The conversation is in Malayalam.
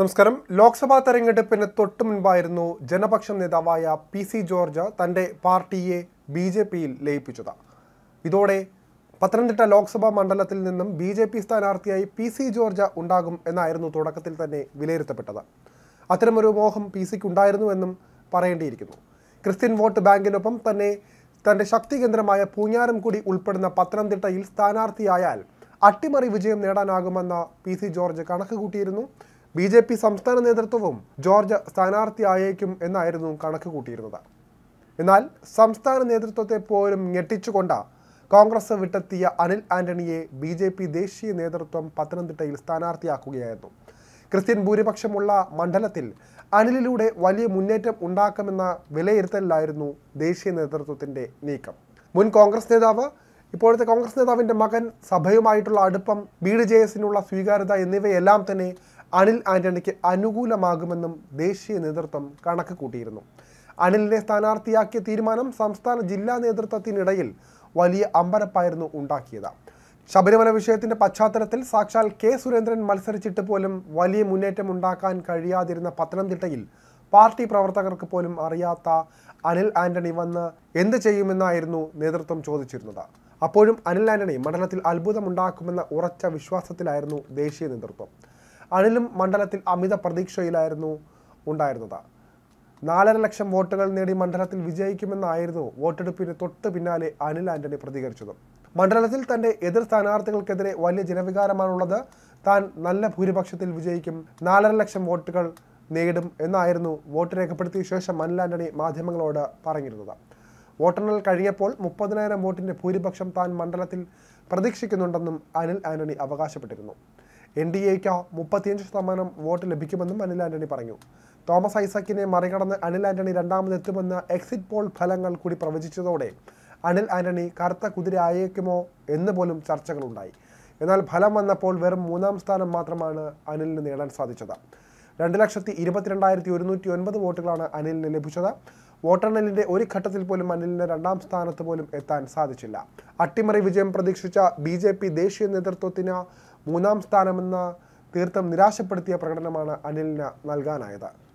നമസ്കാരം ലോക്സഭാ തെരഞ്ഞെടുപ്പിന് തൊട്ടു മുൻപായിരുന്നു ജനപക്ഷം നേതാവായ പി സി ജോർജ് തൻ്റെ പാർട്ടിയെ ബി ജെ പിയിൽ ലയിപ്പിച്ചത് ഇതോടെ പത്തനംതിട്ട ലോക്സഭാ മണ്ഡലത്തിൽ നിന്നും ബി ജെ പി സ്ഥാനാർത്ഥിയായി പി സി ജോർജ് ഉണ്ടാകും എന്നായിരുന്നു തുടക്കത്തിൽ തന്നെ വിലയിരുത്തപ്പെട്ടത് അത്തരമൊരു മോഹം പി സിക്ക് ഉണ്ടായിരുന്നുവെന്നും പറയേണ്ടിയിരിക്കുന്നു ക്രിസ്ത്യൻ വോട്ട് ബാങ്കിനൊപ്പം തന്നെ തൻ്റെ ശക്തി കേന്ദ്രമായ കൂടി ഉൾപ്പെടുന്ന പത്തനംതിട്ടയിൽ സ്ഥാനാർത്ഥിയായാൽ അട്ടിമറി വിജയം നേടാനാകുമെന്ന പി സി ജോർജ് കണക്ക് കൂട്ടിയിരുന്നു ബി ജെ പി സംസ്ഥാന നേതൃത്വവും ജോർജ് സ്ഥാനാർത്ഥിയായേക്കും എന്നായിരുന്നു കണക്ക് കൂട്ടിയിരുന്നത് എന്നാൽ സംസ്ഥാന നേതൃത്വത്തെ പോലും ഞെട്ടിച്ചുകൊണ്ട് കോൺഗ്രസ് വിട്ടെത്തിയ അനിൽ ആന്റണിയെ ബി ജെ പി ദേശീയ നേതൃത്വം പത്തനംതിട്ടയിൽ സ്ഥാനാർത്ഥിയാക്കുകയായിരുന്നു ക്രിസ്ത്യൻ ഭൂരിപക്ഷമുള്ള മണ്ഡലത്തിൽ അനിലിലൂടെ വലിയ മുന്നേറ്റം ഉണ്ടാക്കുമെന്ന വിലയിരുത്തലിലായിരുന്നു ദേശീയ നേതൃത്വത്തിന്റെ നീക്കം മുൻ കോൺഗ്രസ് നേതാവ് ഇപ്പോഴത്തെ കോൺഗ്രസ് നേതാവിൻ്റെ മകൻ സഭയുമായിട്ടുള്ള അടുപ്പം ബി ഡി ജെ എസിനുള്ള സ്വീകാര്യത എന്നിവയെല്ലാം തന്നെ അനിൽ ആന്റണിക്ക് അനുകൂലമാകുമെന്നും ദേശീയ നേതൃത്വം കണക്ക് കൂട്ടിയിരുന്നു അനിലിനെ സ്ഥാനാർത്ഥിയാക്കിയ തീരുമാനം സംസ്ഥാന ജില്ലാ നേതൃത്വത്തിനിടയിൽ വലിയ അമ്പരപ്പായിരുന്നു ഉണ്ടാക്കിയത് ശബരിമല വിഷയത്തിന്റെ പശ്ചാത്തലത്തിൽ സാക്ഷാൽ കെ സുരേന്ദ്രൻ മത്സരിച്ചിട്ട് പോലും വലിയ മുന്നേറ്റം ഉണ്ടാക്കാൻ കഴിയാതിരുന്ന പത്തനംതിട്ടയിൽ പാർട്ടി പ്രവർത്തകർക്ക് പോലും അറിയാത്ത അനിൽ ആന്റണി വന്ന് എന്ത് ചെയ്യുമെന്നായിരുന്നു നേതൃത്വം ചോദിച്ചിരുന്നത് അപ്പോഴും അനിൽ ആന്റണി മണ്ഡലത്തിൽ അത്ഭുതമുണ്ടാക്കുമെന്ന ഉറച്ച വിശ്വാസത്തിലായിരുന്നു ദേശീയ നേതൃത്വം അനിലും മണ്ഡലത്തിൽ അമിത പ്രതീക്ഷയിലായിരുന്നു ഉണ്ടായിരുന്നത് നാലര ലക്ഷം വോട്ടുകൾ നേടി മണ്ഡലത്തിൽ വിജയിക്കുമെന്നായിരുന്നു വോട്ടെടുപ്പിന് തൊട്ട് പിന്നാലെ അനിൽ ആന്റണി പ്രതികരിച്ചത് മണ്ഡലത്തിൽ തന്റെ എതിർ സ്ഥാനാർത്ഥികൾക്കെതിരെ വലിയ ജനവികാരമാണുള്ളത് താൻ നല്ല ഭൂരിപക്ഷത്തിൽ വിജയിക്കും നാലര ലക്ഷം വോട്ടുകൾ നേടും എന്നായിരുന്നു വോട്ട് രേഖപ്പെടുത്തിയ ശേഷം അനിൽ ആന്റണി മാധ്യമങ്ങളോട് പറഞ്ഞിരുന്നത് വോട്ടെണ്ണൽ കഴിഞ്ഞപ്പോൾ മുപ്പതിനായിരം വോട്ടിന്റെ ഭൂരിപക്ഷം താൻ മണ്ഡലത്തിൽ പ്രതീക്ഷിക്കുന്നുണ്ടെന്നും അനിൽ ആന്റണി അവകാശപ്പെട്ടിരുന്നു എൻ ഡി എക്ക് മുപ്പത്തിയഞ്ച് ശതമാനം വോട്ട് ലഭിക്കുമെന്നും അനിൽ ആന്റണി പറഞ്ഞു തോമസ് ഐസക്കിനെ മറികടന്ന് അനിൽ ആന്റണി രണ്ടാമതെത്തുമെന്ന് എക്സിറ്റ് പോൾ ഫലങ്ങൾ കൂടി പ്രവചിച്ചതോടെ അനിൽ ആന്റണി കറുത്ത ആയേക്കുമോ എന്ന് പോലും ചർച്ചകളുണ്ടായി എന്നാൽ ഫലം വന്നപ്പോൾ വെറും മൂന്നാം സ്ഥാനം മാത്രമാണ് അനിലിന് നേടാൻ സാധിച്ചത് രണ്ട് ലക്ഷത്തി ഇരുപത്തിരണ്ടായിരത്തി ഒരുന്നൂറ്റി ഒൻപത് വോട്ടുകളാണ് അനിലിന് ലഭിച്ചത് വോട്ടെണ്ണലിന്റെ ഒരു ഘട്ടത്തിൽ പോലും അനിലിന് രണ്ടാം സ്ഥാനത്ത് പോലും എത്താൻ സാധിച്ചില്ല അട്ടിമറി വിജയം പ്രതീക്ഷിച്ച ബി ജെ പി ദേശീയ നേതൃത്വത്തിന് മൂന്നാം സ്ഥാനമെന്ന തീർത്ഥം നിരാശപ്പെടുത്തിയ പ്രകടനമാണ് അനിലിന് നൽകാനായത്